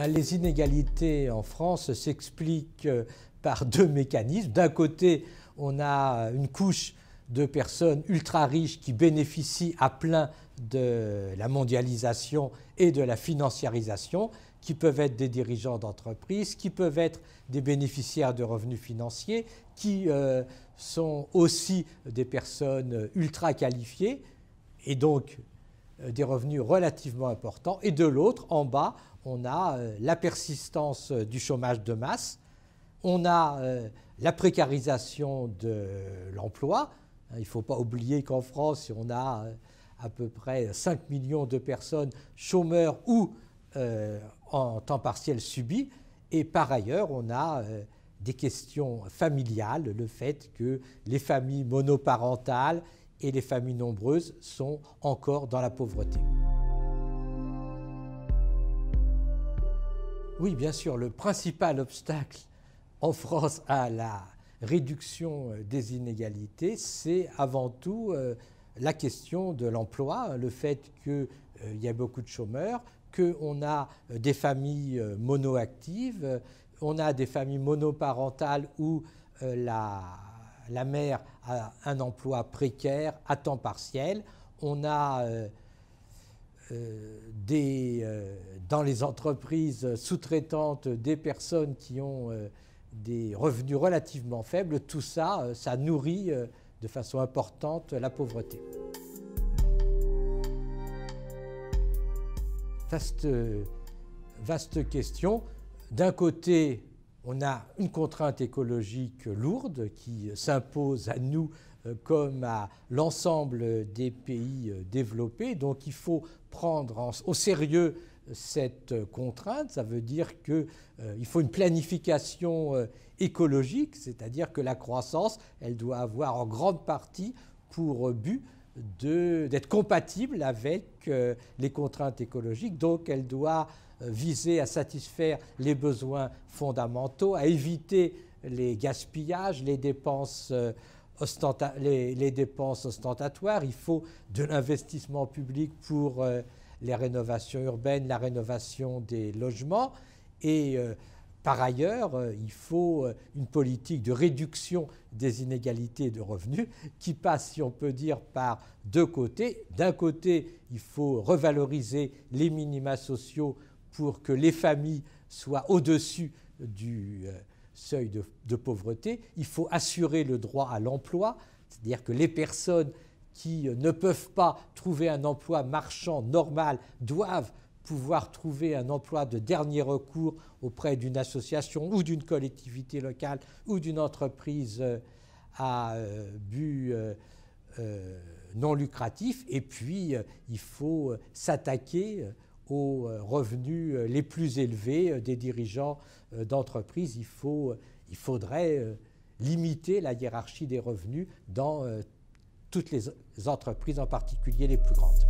Hein, les inégalités en France s'expliquent euh, par deux mécanismes. D'un côté, on a une couche de personnes ultra riches qui bénéficient à plein de la mondialisation et de la financiarisation, qui peuvent être des dirigeants d'entreprises, qui peuvent être des bénéficiaires de revenus financiers, qui euh, sont aussi des personnes euh, ultra qualifiées et donc euh, des revenus relativement importants. Et de l'autre, en bas, on a euh, la persistance euh, du chômage de masse, on a la précarisation de l'emploi. Il ne faut pas oublier qu'en France, on a à peu près 5 millions de personnes chômeurs ou en temps partiel subi. Et par ailleurs, on a des questions familiales, le fait que les familles monoparentales et les familles nombreuses sont encore dans la pauvreté. Oui, bien sûr, le principal obstacle en France à la réduction euh, des inégalités, c'est avant tout euh, la question de l'emploi, le fait qu'il euh, y a beaucoup de chômeurs, qu'on a des familles monoactives, on a des familles monoparentales où la la mère a un emploi précaire à temps partiel. On a euh, euh, euh, dans les entreprises sous-traitantes des personnes qui ont des revenus relativement faibles. Tout ça, ça nourrit de façon importante la pauvreté. vaste question. D'un côté, on a une contrainte écologique lourde qui s'impose à nous euh, comme à l'ensemble des pays euh, développés. Donc il faut prendre au sérieux cette contrainte. Ça veut dire qu'il euh, faut une planification écologique, c'est-à-dire que la croissance, elle doit avoir en grande partie pour but d'être compatible avec euh, les contraintes écologiques. Donc elle doit euh, viser à satisfaire les besoins fondamentaux, à éviter les gaspillages, les dépenses, euh, les, dépenses ostentatoires. Il faut de l'investissement public pour les rénovations urbaines, la rénovation des logements. Et par ailleurs, euh, il faut euh, une politique de réduction des inégalités de revenus qui passe, si on peut dire, par deux côtés. D'un côté, il faut revaloriser les minima sociaux pour que les familles soient au-dessus du euh, seuil de, de, pauvreté. Il faut assurer le droit à l'emploi, c'est-à-dire que les personnes qui ne peuvent pas trouver un emploi marchand normal doivent pouvoir trouver un emploi de dernier recours auprès d'une association ou d'une collectivité locale ou d'une entreprise euh, à euh, but euh, non lucratif. Et puis, il faut s'attaquer aux revenus les plus élevés des dirigeants d'entreprises. Il, il faudrait limiter la hiérarchie des revenus dans toutes les entreprises, en particulier les plus grandes.